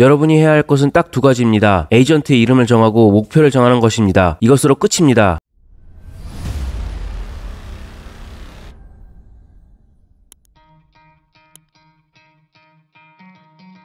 여러분이 해야 할 것은 딱 두 가지입니다. 에이전트의 이름을 정하고 목표를 정하는 것입니다. 이것으로 끝입니다.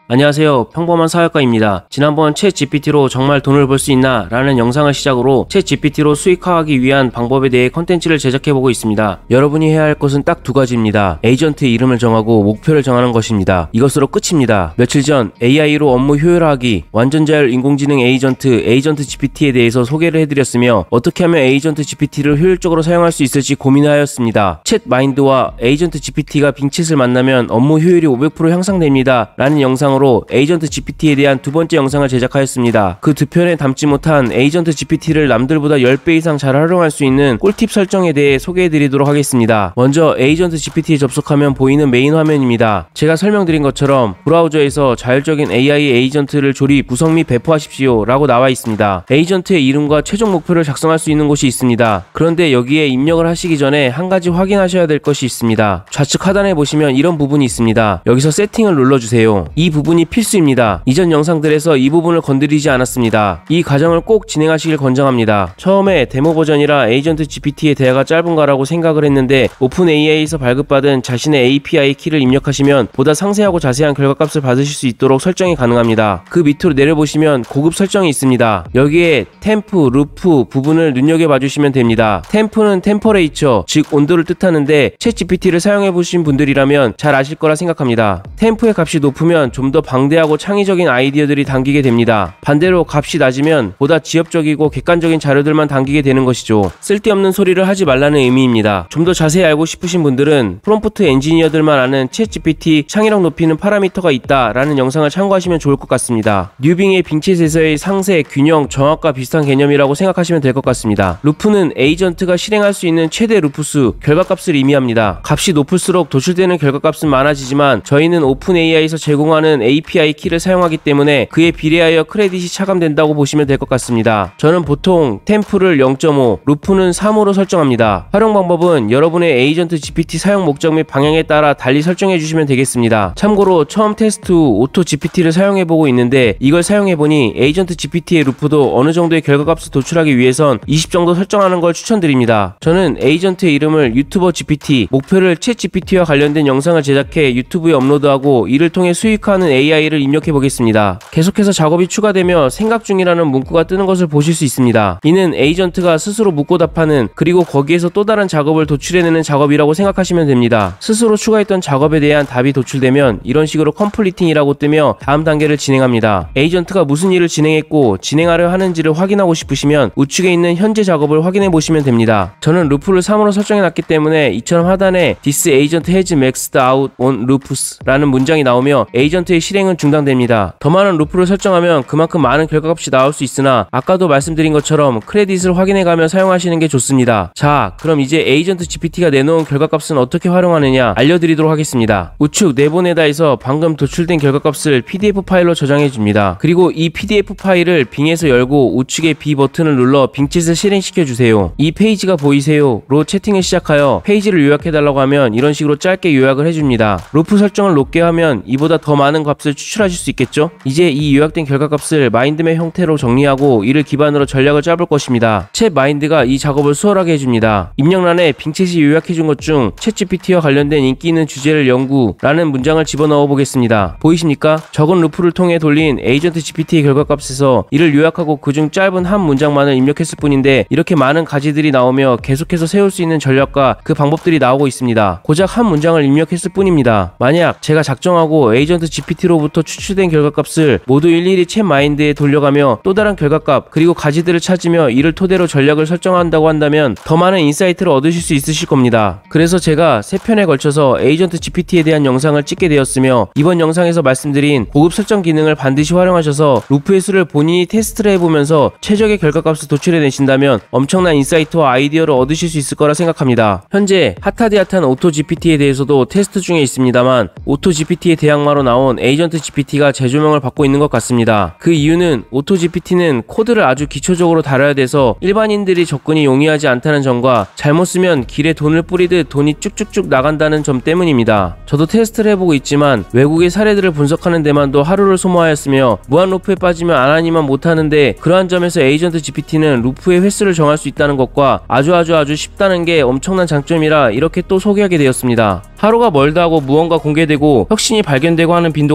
안녕하세요. 평범한 사역과입니다 지난번 채 GPT로 정말 돈을 벌 수 있나 라는 영상을 시작으로 채 GPT로 수익화하기 위한 방법에 대해 컨텐츠를 제작해보고 있습니다. 여러분이 해야 할 것은 딱 두 가지입니다. 에이전트의 이름을 정하고 목표를 정하는 것입니다. 이것으로 끝입니다. 며칠 전 AI로 업무 효율화하기 완전자율 인공지능 에이전트 에이전트 GPT에 대해서 소개를 해드렸으며 어떻게 하면 에이전트 GPT를 효율적으로 사용할 수 있을지 고민하였습니다. 챗 마인드와 에이전트 GPT가 빙챗을 만나면 업무 효율이 500% 향상됩니다. 라는 영상을 바탕으로 에이전트 GPT에 대한 두 번째 영상을 제작하였습니다. 그 두 편에 담지 못한 에이전트 GPT를 남들보다 10배 이상 잘 활용할 수 있는 꿀팁 설정에 대해 소개해드리도록 하겠습니다. 먼저 에이전트 GPT에 접속하면 보이는 메인 화면입니다. 제가 설명드린 것처럼 브라우저에서 자율적인 AI 에이전트를 조립, 구성 및 배포하십시오 라고 나와 있습니다. 에이전트의 이름과 최종 목표를 작성할 수 있는 곳이 있습니다. 그런데 여기에 입력을 하시기 전에 한 가지 확인하셔야 될 것이 있습니다. 좌측 하단에 보시면 이런 부분이 있습니다. 여기서 세팅을 눌러주세요. 이 부분 부분이 필수입니다. 이전 영상들에서 이 부분을 건드리지 않았습니다. 이 과정을 꼭 진행하시길 권장합니다. 처음에 데모 버전이라 에이전트 GPT의 대화가 짧은가라고 생각을 했는데 오픈 AI에서 발급받은 자신의 API 키를 입력하시면 보다 상세하고 자세한 결과값을 받으실 수 있도록 설정이 가능합니다. 그 밑으로 내려보시면 고급 설정이 있습니다. 여기에 템프, 루프 부분을 눈여겨봐 주시면 됩니다. 템프는 템퍼레이처, 즉 온도를 뜻하는데 챗 GPT를 사용해보신 분들이라면 잘 아실 거라 생각합니다. 템프의 값이 높으면 좀더 더더 방대하고 창의적인 아이디어들이 담기게 됩니다. 반대로 값이 낮으면 보다 지엽적이고 객관적인 자료들만 담기게 되는 것이죠. 쓸데없는 소리를 하지 말라는 의미입니다. 좀 더 자세히 알고 싶으신 분들은 프롬프트 엔지니어들만 아는 챗GPT 창의력 높이는 파라미터가 있다 라는 영상을 참고하시면 좋을 것 같습니다. 뉴빙의 빙챗에서의 상세, 균형, 정확과 비슷한 개념이라고 생각하시면 될 것 같습니다. 루프는 에이전트가 실행할 수 있는 최대 루프수, 결과값을 의미합니다. 값이 높을수록 도출되는 결과값은 많아지지만 저희는 오픈 AI에서 제공하는 API 키를 사용하기 때문에 그에 비례하여 크레딧이 차감된다고 보시면 될 것 같습니다. 저는 보통 템프를 0.5, 루프는 3으로 설정합니다. 활용 방법은 여러분의 에이전트 GPT 사용 목적 및 방향에 따라 달리 설정해 주시면 되겠습니다. 참고로 처음 테스트 후 오토 GPT를 사용해 보고 있는데 이걸 사용해 보니 에이전트 GPT의 루프도 어느 정도의 결과값을 도출하기 위해선 20 정도 설정하는 걸 추천드립니다. 저는 에이전트의 이름을 유튜버 GPT, 목표를 챗 GPT와 관련된 영상을 제작해 유튜브에 업로드하고 이를 통해 수익화하는 AI를 입력해 보겠습니다. 계속해서 작업이 추가되며 생각 중이라는 문구가 뜨는 것을 보실 수 있습니다. 이는 에이전트가 스스로 묻고 답하는 그리고 거기에서 또 다른 작업을 도출해내는 작업이라고 생각하시면 됩니다. 스스로 추가했던 작업에 대한 답이 도출되면 이런 식으로 컴플리팅이라고 뜨며 다음 단계를 진행합니다. 에이전트가 무슨 일을 진행했고 진행하려 하는지를 확인하고 싶으시면 우측에 있는 현재 작업을 확인해 보시면 됩니다. 저는 루프를 3으로 설정해 놨기 때문에 이처럼 하단에 This agent has maxed out on loops 라는 문장이 나오며 에이전트의 실행은 중단됩니다. 더 많은 루프를 설정하면 그만큼 많은 결과값이 나올 수 있으나 아까도 말씀드린 것처럼 크레딧을 확인해가며 사용하시는 게 좋습니다. 자 그럼 이제 에이전트 GPT가 내놓은 결과값은 어떻게 활용하느냐 알려드리도록 하겠습니다. 우측 내보네다에서 방금 도출된 결과값을 PDF 파일로 저장해줍니다. 그리고 이 PDF 파일을 빙에서 열고 우측의 B 버튼을 눌러 빙챗을 실행시켜주세요. 이 페이지가 보이세요? 로 채팅을 시작하여 페이지를 요약해달라고 하면 이런 식으로 짧게 요약을 해줍니다. 루프 설정을 높게 하면 이보다 더 많은 값을 추출하실 수 있겠죠? 이제 이 요약된 결과값을 마인드맵 형태로 정리하고 이를 기반으로 전략을 짜볼 것입니다. 챗 마인드가 이 작업을 수월하게 해줍니다. 입력란에 빙챗이 요약해준 것 중 챗GPT와 관련된 인기 있는 주제를 연구 라는 문장을 집어넣어 보겠습니다. 보이십니까? 적은 루프를 통해 돌린 에이전트 GPT 결과값에서 이를 요약하고 그중 짧은 한 문장만을 입력했을 뿐인데 이렇게 많은 가지들이 나오며 계속해서 세울 수 있는 전략과 그 방법들이 나오고 있습니다. 고작 한 문장을 입력했을 뿐입니다. 만약 제가 작정하고 에이전트 GPT GPT로부터 추출된 결과값을 모두 일일이 챗마인드에 돌려가며 또 다른 결과값 그리고 가지들을 찾으며 이를 토대로 전략을 설정한다고 한다면 더 많은 인사이트를 얻으실 수 있으실 겁니다. 그래서 제가 세 편에 걸쳐서 에이전트 GPT에 대한 영상을 찍게 되었으며 이번 영상에서 말씀드린 고급 설정 기능을 반드시 활용하셔서 루프의 수를 본인이 테스트를 해보면서 최적의 결과값을 도출해내신다면 엄청난 인사이트와 아이디어를 얻으실 수 있을 거라 생각합니다. 현재 핫하디 핫한 오토 GPT에 대해서도 테스트 중에 있습니다만 오토 GPT의 대항마로 나온 에이전트 GPT가 재조명을 받고 있는 것 같습니다. 그 이유는 오토 GPT는 코드를 아주 기초적으로 다뤄야 돼서 일반인들이 접근이 용이하지 않다는 점과 잘못 쓰면 길에 돈을 뿌리듯 돈이 쭉쭉쭉 나간다는 점 때문입니다. 저도 테스트를 해보고 있지만 외국의 사례들을 분석하는 데만도 하루를 소모하였으며 무한 루프에 빠지면 안 하니만 못하는데 그러한 점에서 에이전트 GPT는 루프의 횟수를 정할 수 있다는 것과 아주 아주 아주 쉽다는 게 엄청난 장점이라 이렇게 또 소개하게 되었습니다. 하루가 멀다 하고 무언가 공개되고 혁신이 발견되고 하는 빈도